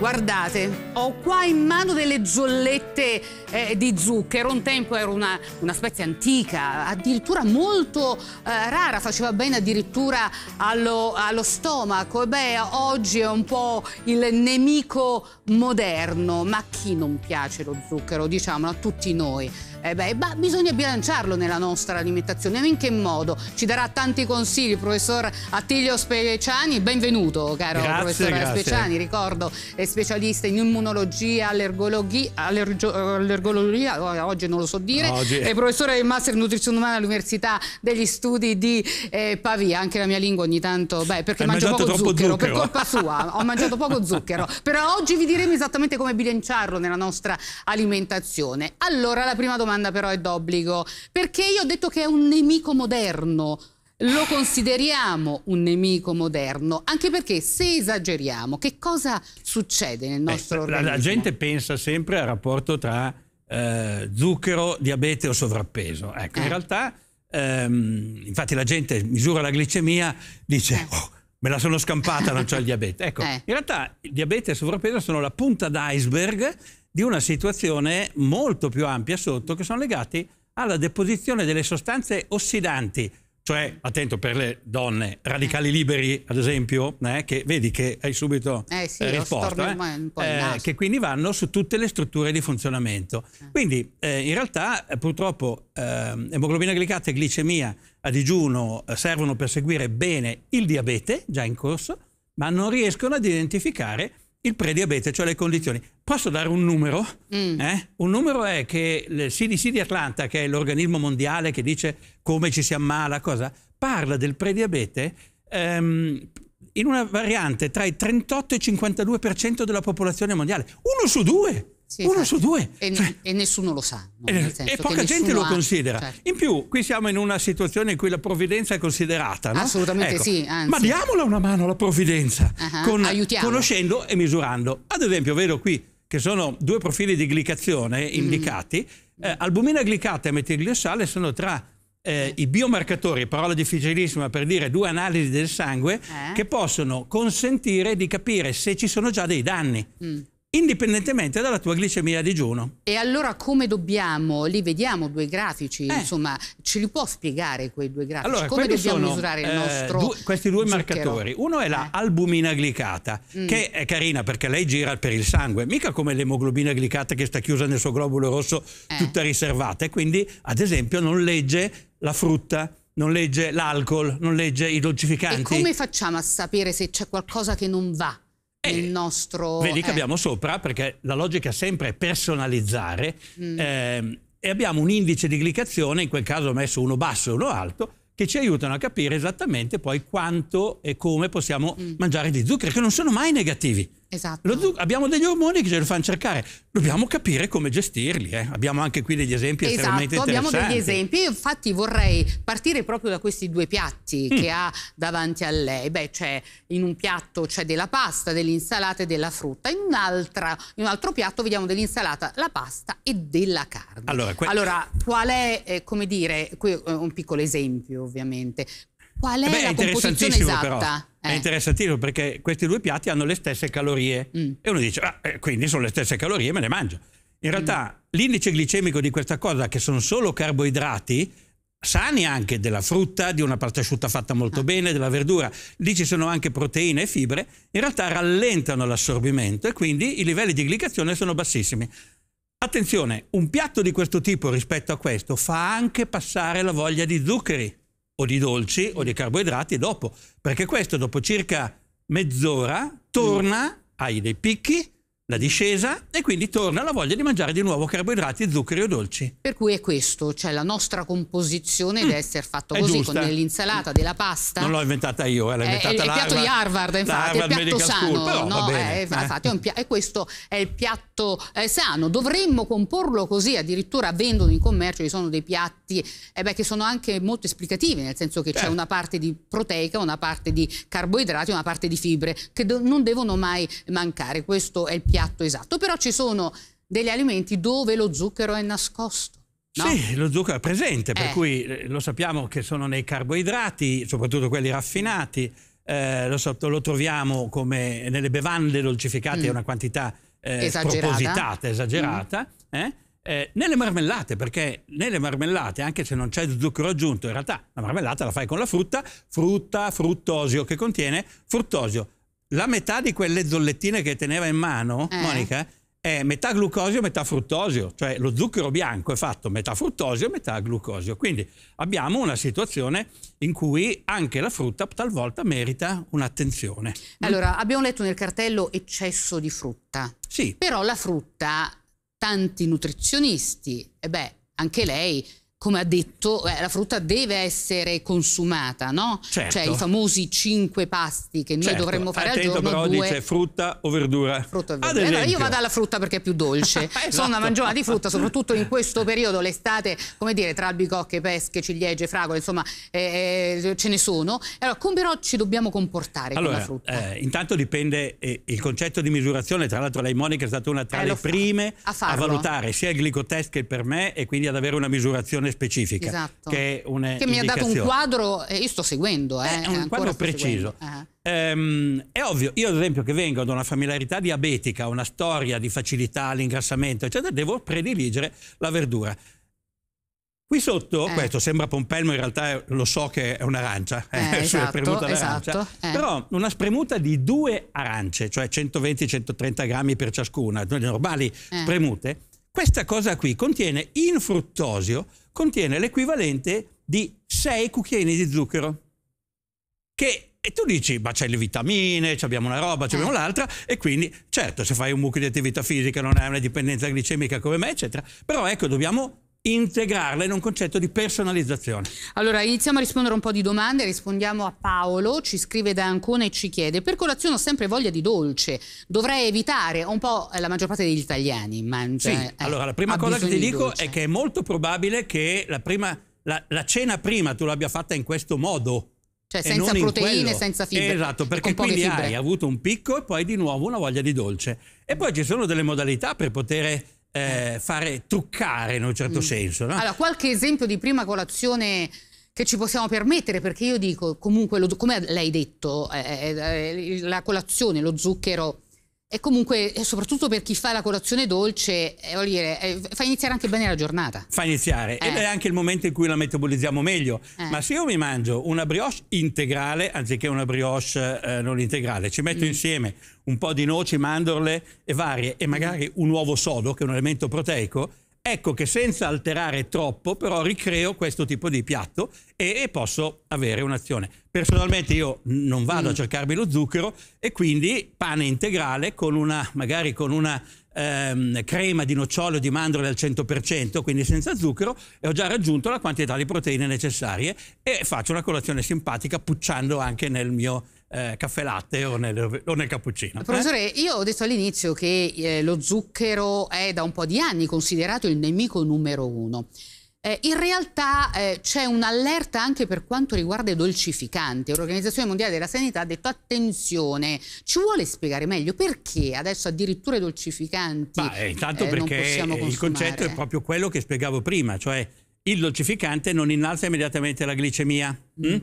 Guardate, ho qua in mano delle zollette eh, di zucchero, un tempo era una, una spezia antica, addirittura molto eh, rara, faceva bene addirittura allo, allo stomaco. E beh, oggi è un po' il nemico moderno, ma chi non piace lo zucchero? Diciamolo a tutti noi. Eh beh, ma bisogna bilanciarlo nella nostra alimentazione. In che modo? Ci darà tanti consigli il professor Attilio Speciani. Benvenuto, caro grazie, professor grazie. Speciani. Ricordo, è specialista in immunologia, allergologia, allergologia eh, oggi non lo so dire. Oggi. È professore del Master in Nutrizione Umana all'Università degli Studi di eh, Pavia. Anche la mia lingua ogni tanto, beh, perché Hai mangio poco zucchero, zucchero, per colpa sua. Ho mangiato poco zucchero. Però oggi vi diremo esattamente come bilanciarlo nella nostra alimentazione. Allora, la prima domanda domanda però è d'obbligo, perché io ho detto che è un nemico moderno, lo consideriamo un nemico moderno, anche perché se esageriamo, che cosa succede nel nostro eh, la, la, gente pensa sempre al rapporto tra eh, zucchero, diabete o sovrappeso. Ecco, eh. in realtà, ehm, infatti la gente misura la glicemia, dice... Eh. Oh, me la sono scampata, non ho il diabete. Ecco, eh. in realtà il diabete e il sovrappeso sono la punta d'iceberg di una situazione molto più ampia sotto che sono legati alla deposizione delle sostanze ossidanti, cioè, attento per le donne, radicali eh. liberi ad esempio, eh, che vedi che hai subito eh sì, eh, risposto, eh, eh, che quindi vanno su tutte le strutture di funzionamento. Quindi in realtà purtroppo ehm, emoglobina glicata e glicemia a digiuno servono per seguire bene il diabete, già in corso, ma non riescono ad identificare il prediabete, cioè le condizioni. Posso dare un numero? Mm. Eh? Un numero è che il CDC di Atlanta, che è l'organismo mondiale che dice come ci si ammala, cosa, parla del prediabete ehm, in una variante tra il 38 e il 52% della popolazione mondiale. Uno su due! Sì, Uno su due. E, cioè, e, nessuno lo sa. No? Eh, e, e, poca gente lo considera. certo. In più, qui siamo in una situazione in cui la provvidenza è considerata. No? Assolutamente ecco. sì. Anzi. Ma diamola una mano alla provvidenza, uh-huh. con, conoscendo e misurando. Ad esempio, vedo qui che sono due profili di glicazione mm. indicati. Mm. Eh, albumina glicata e metilio sono tra eh, i biomarcatori, parola difficilissima per dire due analisi del sangue, eh. che possono consentire di capire se ci sono già dei danni. Mm indipendentemente dalla tua glicemia a digiuno. E allora come dobbiamo, lì vediamo due grafici, eh. insomma, ce li può spiegare quei due grafici? Allora, come dobbiamo sono, misurare il eh, nostro... due, questi due zucchero. marcatori, uno è la eh. albumina glicata, mm. che è carina perché lei gira per il sangue, mica come l'emoglobina glicata che sta chiusa nel suo globulo rosso eh. tutta riservata e quindi ad esempio non legge la frutta, non legge l'alcol, non legge i dolcificanti. E come facciamo a sapere se c'è qualcosa che non va? eh, nel nostro... Vedi che eh. abbiamo sopra, perché la logica sempre è personalizzare, mm. ehm, e abbiamo un indice di glicazione, in quel caso ho messo uno basso e uno alto, che ci aiutano a capire esattamente poi quanto e come possiamo mm. mangiare di zuccheri, che non sono mai negativi. Esatto. Zuc- abbiamo degli ormoni che ce lo fanno cercare, dobbiamo capire come gestirli. Eh. Abbiamo anche qui degli esempi esatto, estremamente interessanti. Abbiamo degli esempi, infatti vorrei partire proprio da questi due piatti mm. che ha davanti a lei. Beh, c'è, in un piatto c'è della pasta, dell'insalata e della frutta, in un, in un altro piatto vediamo dell'insalata, la pasta e della carne. Allora, que- allora qual è, eh, come dire, que- eh, un piccolo esempio ovviamente, Qual è Beh, la è composizione esatta? Eh. È interessantissimo perché questi due piatti hanno le stesse calorie mm. e uno dice, ah, eh, quindi sono le stesse calorie, e me le mangio. In realtà mm. l'indice glicemico di questa cosa, che sono solo carboidrati, sani anche della frutta, di una pasta asciutta fatta molto ah. bene, della verdura, lì ci sono anche proteine e fibre, in realtà rallentano l'assorbimento e quindi i livelli di glicazione sono bassissimi. Attenzione, un piatto di questo tipo rispetto a questo fa anche passare la voglia di zuccheri o di dolci o di carboidrati dopo, perché questo dopo circa mezz'ora torna, hai dei picchi, la discesa e quindi torna la voglia di mangiare di nuovo carboidrati, zuccheri o dolci. Per cui è questo, cioè la nostra composizione mm. deve essere fatta così, giusta. con l'insalata, della pasta. Non l'ho inventata io, l'ho eh, l'ha eh, inventata è, è il piatto di Harvard, infatti, Harvard è il piatto sano. School, però, no? bene, eh, infatti, eh. Pia- e questo è il piatto eh, sano. Dovremmo comporlo così, addirittura vendono in commercio, ci sono dei piatti eh, beh, che sono anche molto esplicativi, nel senso che c'è certo. una parte di proteica, una parte di carboidrati, una parte di fibre, che do- non devono mai mancare. Questo è il piatto piatto esatto, però ci sono degli alimenti dove lo zucchero è nascosto. No? Sì, lo zucchero è presente, per eh. cui eh, lo sappiamo che sono nei carboidrati, soprattutto quelli raffinati, eh, lo, so, lo, troviamo come nelle bevande dolcificate, mm. è mm. una quantità eh, esagerata. esagerata mm. eh? Eh, nelle marmellate, perché nelle marmellate, anche se non c'è zucchero aggiunto, in realtà la marmellata la fai con la frutta, frutta, fruttosio che contiene fruttosio la metà di quelle zollettine che teneva in mano, eh. Monica, è metà glucosio, metà fruttosio, cioè lo zucchero bianco è fatto metà fruttosio metà glucosio. Quindi abbiamo una situazione in cui anche la frutta talvolta merita un'attenzione. Mm. Allora, abbiamo letto nel cartello eccesso di frutta. Sì. Però la frutta, tanti nutrizionisti, e beh, anche lei come ha detto, eh, la frutta deve essere consumata, no? Certo. Cioè i certo. famosi cinque pasti che noi certo. dovremmo fare Attento, al giorno. però due... dice frutta o verdura. Frutta o verdura. Allora, io vado alla frutta perché è più dolce. esatto. Sono una mangiona di frutta, soprattutto in questo periodo, l'estate, come dire, tra albicocche, pesche, ciliegie, fragole, insomma, eh, eh ce ne sono. Allora, come però ci dobbiamo comportare allora, con la frutta? Eh, intanto dipende eh, il concetto di misurazione, tra l'altro lei Monica è stata una tra eh, le prime a, a valutare sia il glicotest che per me e quindi ad avere una misurazione indicazione specifica. Esatto. Che, che, mi ha dato un quadro, e io sto seguendo. Eh, eh, un eh, quadro preciso. Eh. Ehm, è ovvio, io ad esempio che vengo da una familiarità diabetica, una storia di facilità all'ingrassamento, eccetera, devo prediligere la verdura. Qui sotto, eh. questo sembra pompelmo, in realtà lo so che è un'arancia, eh, eh, esatto, esatto, eh. però una spremuta di due arance, cioè 120-130 grammi per ciascuna, le normali eh. spremute, questa cosa qui contiene in fruttosio contiene l'equivalente di 6 cucchiaini di zucchero. Che e tu dici, ma c'è le vitamine, abbiamo una roba, abbiamo eh. l'altra, e quindi, certo, se fai un mucchio di attività fisica non hai una dipendenza glicemica come me, eccetera, però ecco, dobbiamo integrarla in un concetto di personalizzazione. Allora iniziamo a rispondere a un po' di domande, rispondiamo a Paolo, ci scrive da Ancona e ci chiede per colazione ho sempre voglia di dolce, dovrei evitare un po' eh, la maggior parte degli italiani mangia. Eh, sì, eh, allora la prima cosa che ti dico dolce. è che è molto probabile che la, prima, la, la cena prima tu l'abbia fatta in questo modo. Cioè senza proteine, senza fibre. Esatto, perché quindi hai avuto un picco e poi di nuovo una voglia di dolce. E poi ci sono delle modalità per poter eh, fare truccare in un certo mm. senso. No? Allora, qualche esempio di prima colazione che ci possiamo permettere, perché io dico comunque, lo, come lei detto, eh, eh, eh, la colazione, lo zucchero e comunque, soprattutto per chi fa la colazione dolce, eh, dire, eh, fa iniziare anche bene la giornata. Fa iniziare, eh. ed è anche il momento in cui la metabolizziamo meglio. Eh. Ma se io mi mangio una brioche integrale, anziché una brioche eh, non integrale, ci metto mm. insieme un po' di noci, mandorle e varie, e magari mm. un uovo sodo, che è un elemento proteico, Ecco che senza alterare troppo però ricreo questo tipo di piatto e, e posso avere un'azione. Personalmente io non vado mm. a cercarmi lo zucchero e quindi pane integrale con una, magari con una ehm, crema di nocciolo e di mandorle al 100%, quindi senza zucchero, e ho già raggiunto la quantità di proteine necessarie e faccio una colazione simpatica pucciando anche nel mio eh, caffè latte o nel, o nel cappuccino. Professore, eh? io ho detto all'inizio che eh, lo zucchero è da un po' di anni considerato il nemico numero uno. Eh, in realtà eh, c'è un'allerta anche per quanto riguarda i dolcificanti. L'Organizzazione Mondiale della Sanità ha detto attenzione, ci vuole spiegare meglio perché adesso addirittura i dolcificanti... Ma, eh, intanto eh, perché eh, il concetto è proprio quello che spiegavo prima, cioè il dolcificante non innalza immediatamente la glicemia. Mm. mm?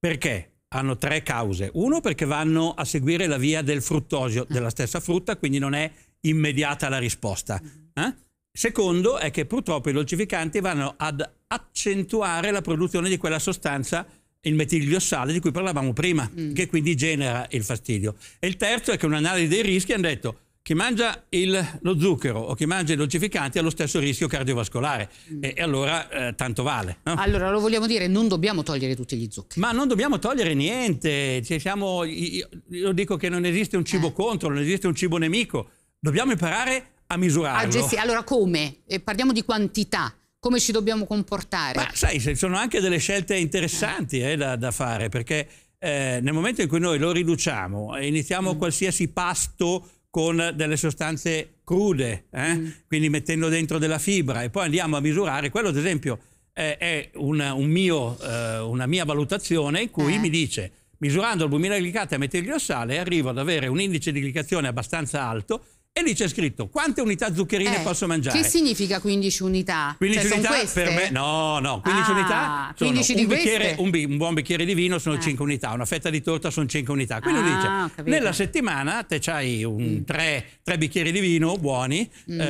Perché? hanno tre cause. Uno perché vanno a seguire la via del fruttosio mm. della stessa frutta, quindi non è immediata la risposta. Mm-hmm. Eh? Secondo è che purtroppo i dolcificanti vanno ad accentuare la produzione di quella sostanza, il metigliossale di cui parlavamo prima, mm. che quindi genera il fastidio. E il terzo è che un'analisi dei rischi hanno detto chi mangia il, lo zucchero o chi mangia i dolcificanti ha lo stesso rischio cardiovascolare mm. e, e, allora eh, tanto vale. No? Allora lo vogliamo dire, non dobbiamo togliere tutti gli zuccheri. Ma non dobbiamo togliere niente, siamo, io, io, dico che non esiste un cibo eh. contro, non esiste un cibo nemico, dobbiamo imparare a misurarlo. A allora come? Eh, parliamo di quantità come ci dobbiamo comportare. Ma sai, ci sono anche delle scelte interessanti eh, da, da, fare, perché eh, nel momento in cui noi lo riduciamo e iniziamo mm. qualsiasi pasto con delle sostanze crude, eh? mm. quindi mettendo dentro della fibra e poi andiamo a misurare, quello ad esempio eh, è, una, un mio, eh, una mia valutazione in cui eh. mi dice misurando il albumina glicata e sale arrivo ad avere un indice di glicazione abbastanza alto e lì c'è scritto quante unità zuccherine eh, posso mangiare. Che significa 15 unità? 15 cioè, unità per me? No, no, 15 ah, unità 15 un, bicchiere, un, un, buon bicchiere di vino sono eh. 5 unità, una fetta di torta sono 5 unità. Quindi ah, dice, nella settimana te c'hai 3 mm. bicchieri di vino buoni, 3 mm.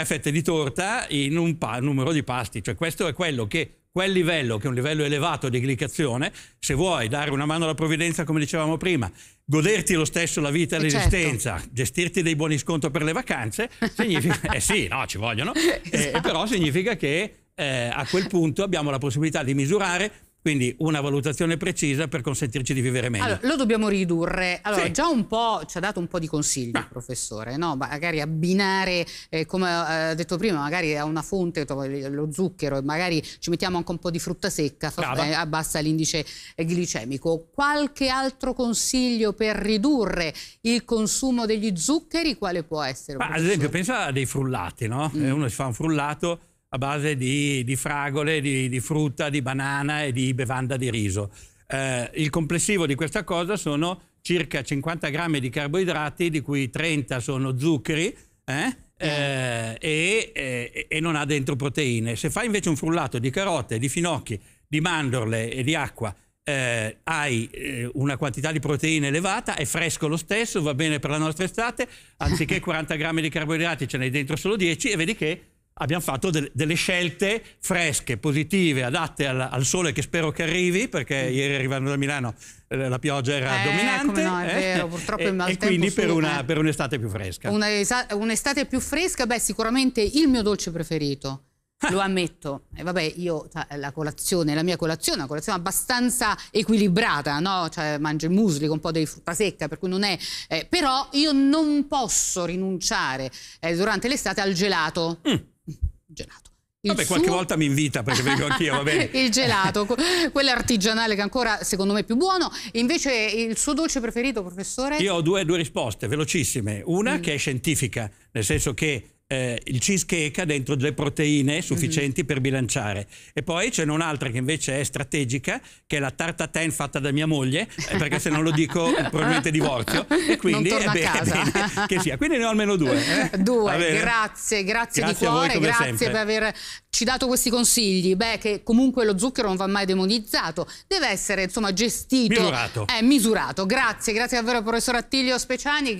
eh, fette di torta in un numero di pasti. Cioè questo è quello che quel livello, che è un livello elevato di glicazione, se vuoi dare una mano alla provvidenza, come dicevamo prima, goderti lo stesso la vita e eh, l'esistenza, certo. gestirti dei buoni sconto per le vacanze, significa, eh sì, no, ci vogliono, esatto. eh, però significa che eh, a quel punto abbiamo la possibilità di misurare quindi una valutazione precisa per consentirci di vivere meglio. Allora, lo dobbiamo ridurre. Allora, sì. già un po' ci ha dato un po' di consigli, il ah. professore, no? Magari abbinare, eh, come ho eh, detto prima, magari a una fonte lo zucchero e magari ci mettiamo anche un po' di frutta secca, eh, abbassa l'indice eh, glicemico. Qualche altro consiglio per ridurre il consumo degli zuccheri, quale può essere? Ma, ad esempio, pensa a dei frullati, no? Mm. Uno si fa un frullato a base di, di fragole, di, di, frutta, di banana e di bevanda di riso. Eh, il complessivo di questa cosa sono circa 50 grammi di carboidrati, di cui 30 sono zuccheri, eh? Eh, eh e, e, eh, e, non ha dentro proteine. Se fai invece un frullato di carote, di finocchi, di mandorle e di acqua, eh, hai eh, una quantità di proteine elevata, è fresco lo stesso, va bene per la nostra estate, anziché 40 grammi di carboidrati ce n'hai dentro solo 10 e vedi che abbiamo fatto de- delle scelte fresche, positive, adatte al-, al, sole che spero che arrivi, perché mm. ieri arrivando da Milano eh, la pioggia era eh, dominante. No, è eh? vero, purtroppo è maltempo. E quindi per, una, eh. per, un'estate più fresca. Una esa- un'estate più fresca, beh, sicuramente il mio dolce preferito. Lo ammetto, e vabbè, io la colazione, la mia colazione è una colazione abbastanza equilibrata, no? Cioè mangio i musli con un po' di frutta secca, per cui non è. Eh, però io non posso rinunciare eh, durante l'estate al gelato. Mm gelato. Il Vabbè, qualche suo... volta mi invita perché vengo anch'io, va bene. il gelato, quello artigianale che ancora secondo me è più buono. Invece il suo dolce preferito, professore? Io ho due, due risposte, velocissime. Una mm. che è scientifica, nel senso che eh, il cheesecake ha dentro delle proteine sufficienti mm-hmm. per bilanciare. E poi c'è un'altra che invece è strategica, che è la tarta ten fatta da mia moglie, eh, perché se non lo dico probabilmente divorzio. E quindi è bene, bene, che sia. Quindi ne ho almeno due. Eh? Due, grazie, grazie, grazie, di cuore, voi, grazie sempre. per aver ci dato questi consigli. Beh, che comunque lo zucchero non va mai demonizzato, deve essere insomma gestito. Misurato. Eh, misurato. Grazie, grazie davvero professor Attilio Speciani.